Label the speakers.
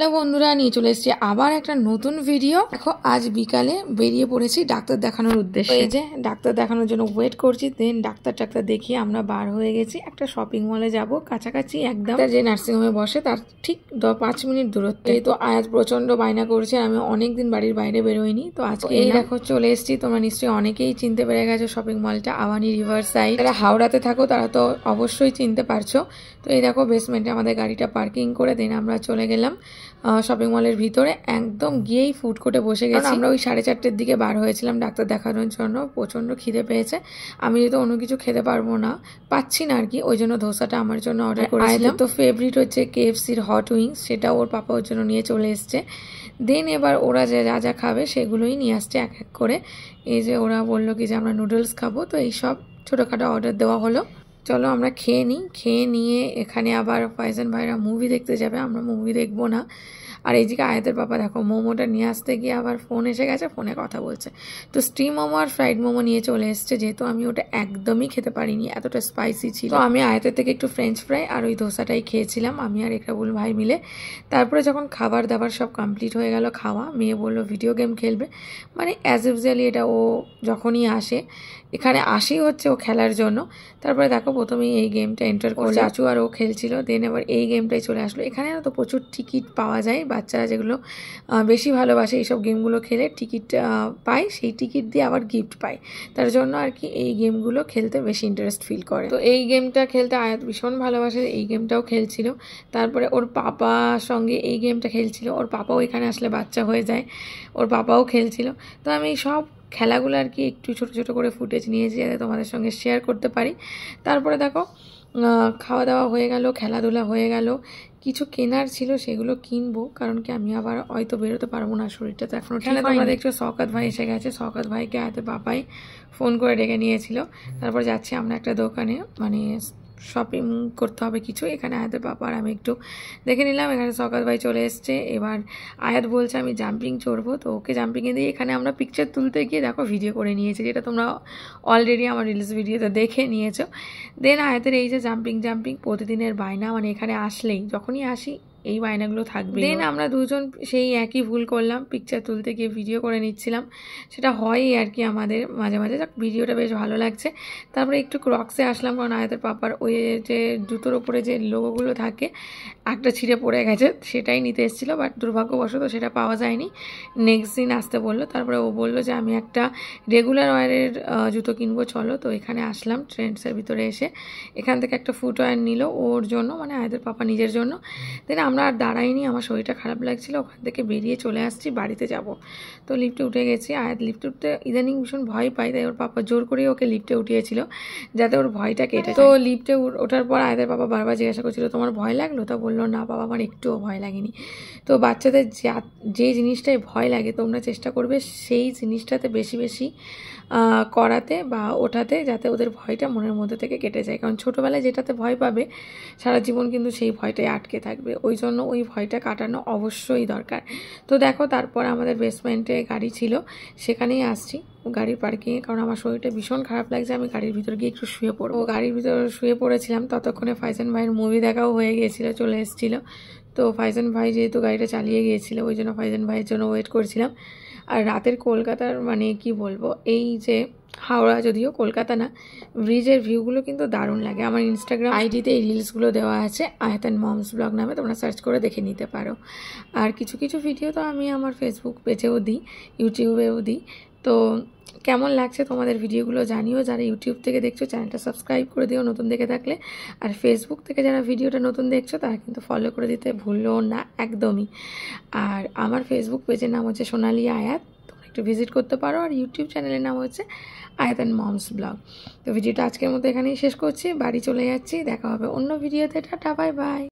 Speaker 1: hello বন্ধুরা নিয়ে চলে এসেছি আবার একটা নতুন ভিডিও দেখো আজ বিকালে বেরিয়ে পড়েছি ডাক্তার দেখানোর উদ্দেশ্যে এই যে ডাক্তার দেখানোর জন্য ওয়েট করছি দেন ডাক্তার টাক্তার দেখিয়ে আমরা বার হয়ে গেছি একটা শপিং মলে যাবো কাছাকাছি একদম যে নার্সিংহোমে বসে তার ঠিক পাঁচ মিনিট দূরত্বে তো আজ প্রচন্ড বায়না করছে আমি অনেক দিন বাড়ির বাইরে বেরোইনি তো আজকে এই দেখো চলে এসেছি তোমরা নিশ্চয়ই অনেকেই চিনতে পেরে গেছো শপিং মলটা আওয়ানি রিভার সাইড যারা হাওড়াতে থাকো তারা তো অবশ্যই চিনতে পারছো তো এই দেখো বেসমেন্টে আমাদের গাড়িটা পার্কিং করে দেন আমরা চলে গেলাম শপিং মলের ভিতরে একদম গিয়েই ফুড কোর্টে বসে গেছি আমরা ওই সাড়ে চারটের দিকে বার হয়েছিলাম ডাক্তার দেখানোর জন্য প্রচণ্ড খিদে পেয়েছে আমি যেহেতু অন্য কিছু খেতে পারবো না পাচ্ছি না আর কি ওই জন্য ধোসাটা আমার জন্য অর্ডার হ্যাঁ, করেছিলাম তো ফেভারিট হচ্ছে কেএফসির হট উইংস সেটা ওর পাপা ওর জন্য নিয়ে চলে এসছে দেন এবার ওরা যে যা যা খাবে সেগুলোই নিয়ে আসছে এক এক করে এই যে ওরা বললো কি যে আমরা নুডলস খাবো তো এই সব ছোটোখাটো অর্ডার দেওয়া হলো চলো আমরা খেয়ে নিই খেয়ে নিয়ে এখানে আবার ফয়জান ভাইরা মুভি দেখতে যাবে আমরা মুভি দেখবো না আর এইদিকে আয়াদের পাপা দেখো মোমোটা নিয়ে আসতে গিয়ে আবার ফোন এসে গেছে ফোনে কথা বলছে তো স্টিম মোমো আর ফ্রাইড মোমো নিয়ে চলে এসছে যেহেতু আমি ওটা একদমই খেতে পারিনি এতটা স্পাইসি ছিল আমি আয়াতের থেকে একটু ফ্রেঞ্চ ফ্রাই আর ওই ধোসাটাই খেয়েছিলাম আমি আর একরাবুল ভাই মিলে তারপরে যখন খাবার দাবার সব কমপ্লিট হয়ে গেল খাওয়া মেয়ে বললো ভিডিও গেম খেলবে মানে অ্যাজ ইউজুয়ালি এটা ও যখনই আসে এখানে আসেই হচ্ছে ও খেলার জন্য তারপরে দেখো প্রথমে এই গেমটা এন্টার করে চাচু আর ও খেলছিল দেন আবার এই গেমটাই চলে আসলো এখানে তো প্রচুর টিকিট পাওয়া যায় বাচ্চারা যেগুলো বেশি ভালোবাসে এইসব গেমগুলো খেলে টিকিট পায় সেই টিকিট দিয়ে আবার গিফট পায় তার জন্য আর কি এই গেমগুলো খেলতে বেশি ইন্টারেস্ট ফিল করে তো এই গেমটা খেলতে আয়াত ভীষণ ভালোবাসে এই গেমটাও খেলছিল তারপরে ওর পাপার সঙ্গে এই গেমটা খেলছিল ওর পাপাও এখানে আসলে বাচ্চা হয়ে যায় ওর পাপাও খেলছিল তো আমি সব খেলাগুলো আর কি একটু ছোট ছোট করে ফুটেজ নিয়েছি যাতে তোমাদের সঙ্গে শেয়ার করতে পারি তারপরে দেখো খাওয়া দাওয়া হয়ে গেল খেলাধুলা হয়ে গেল কিছু কেনার ছিল সেগুলো কিনবো কারণ কি আমি আবার হয়তো বেরোতে পারবো না শরীরটা তো এখনও ঠিক হ্যাঁ, তোমরা দেখছো শওকাত ভাই এসে গেছে শওকাত ভাইকে হাতে বাবাই ফোন করে ডেকে নিয়েছিল তারপর যাচ্ছি আমরা একটা দোকানে মানে শপিং করতে হবে কিছু এখানে আয়াতের পাপার আমি একটু দেখে নিলাম এখানে সকাল ভাই চলে এসছে এবার আয়াত বলছে আমি জাম্পিং চড়বো তো ওকে জাম্পিংয়ে দিয়ে এখানে আমরা পিকচার তুলতে গিয়ে দেখো ভিডিও করে নিয়েছি যেটা তোমরা অলরেডি আমার রিলস ভিডিওতে দেখে নিয়েছো দেন আয়াতের এই যে জাম্পিং জাম্পিং প্রতিদিনের বায়না মানে এখানে আসলেই যখনই আসি এই বায়নাগুলো থাকবে দেন আমরা দুজন সেই একই ভুল করলাম পিকচার তুলতে গিয়ে ভিডিও করে নিচ্ছিলাম সেটা হয়ই আর কি আমাদের মাঝে মাঝে ভিডিওটা বেশ ভালো লাগছে তারপরে একটু ক্রক্সে আসলাম কারণ আয়াতের পাপার ওই যে জুতোর ওপরে যে লোগোগুলো থাকে একটা ছিঁড়ে পড়ে গেছে সেটাই নিতে এসেছিলো বাট দুর্ভাগ্যবশত সেটা পাওয়া যায়নি নেক্সট দিন আসতে বললো তারপরে ও বললো যে আমি একটা রেগুলার ওয়ারের জুতো কিনবো চলো তো এখানে আসলাম ট্রেন্ডসের ভিতরে এসে এখান থেকে একটা ফুট ওয়ার নিল ওর জন্য মানে আয়াতের পাপা নিজের জন্য দেন আমরা আর দাঁড়াইনি আমার শরীরটা খারাপ লাগছিল ওখান থেকে বেরিয়ে চলে আসছি বাড়িতে যাব তো লিফটে উঠে গেছি আর লিফটে উঠতে ইদানিং ভীষণ ভয় পাই তাই ওর পাপা জোর করে ওকে লিফটে উঠিয়েছিল যাতে ওর ভয়টা কেটে তো লিফটে ওঠার পর আয়দের বাবা বারবার জিজ্ঞাসা করছিল তোমার ভয় লাগলো তো বললো না বাবা আমার একটুও ভয় লাগেনি তো বাচ্চাদের যে জিনিসটাই ভয় লাগে তোমরা চেষ্টা করবে সেই জিনিসটাতে বেশি বেশি করাতে বা ওঠাতে যাতে ওদের ভয়টা মনের মধ্যে থেকে কেটে যায় কারণ ছোটোবেলায় যেটাতে ভয় পাবে সারা জীবন কিন্তু সেই ভয়টাই আটকে থাকবে ওই জন্য ওই ভয়টা কাটানো অবশ্যই দরকার তো দেখো তারপর আমাদের বেসমেন্টে গাড়ি ছিল সেখানেই আসছি গাড়ির পার্কিংয়ে কারণ আমার শরীরটা ভীষণ খারাপ লাগছে আমি গাড়ির ভিতর গিয়ে একটু শুয়ে পড়বো গাড়ির ভিতর শুয়ে পড়েছিলাম ততক্ষণে ফাইজান ভাইয়ের মুভি দেখাও হয়ে গিয়েছিল চলে এসেছিলো তো ফাইজান ভাই যেহেতু গাড়িটা চালিয়ে গিয়েছিলো ওই জন্য ফাইজান ভাইয়ের জন্য ওয়েট করছিলাম আর রাতের কলকাতার মানে কি বলবো এই যে হাওড়া যদিও কলকাতা না ব্রিজের ভিউগুলো কিন্তু দারুণ লাগে আমার ইনস্টাগ্রাম আইডিতে এই রিলসগুলো দেওয়া আছে আয়তান মমস ব্লগ নামে তোমরা সার্চ করে দেখে নিতে পারো আর কিছু কিছু ভিডিও তো আমি আমার ফেসবুক পেজেও দিই ইউটিউবেও দিই তো কেমন লাগছে তোমাদের ভিডিওগুলো জানিও যারা ইউটিউব থেকে দেখছো চ্যানেলটা সাবস্ক্রাইব করে দিও নতুন দেখে থাকলে আর ফেসবুক থেকে যারা ভিডিওটা নতুন দেখছো তারা কিন্তু ফলো করে দিতে ভুললো না একদমই আর আমার ফেসবুক পেজের নাম হচ্ছে সোনালি আয়াত তোমরা একটু ভিজিট করতে পারো আর ইউটিউব চ্যানেলের নাম হচ্ছে আয়াত অ্যান্ড মমস ব্লগ তো ভিডিওটা আজকের মতো এখানেই শেষ করছি বাড়ি চলে যাচ্ছি দেখা হবে অন্য ভিডিওতে টাটা বাই বাই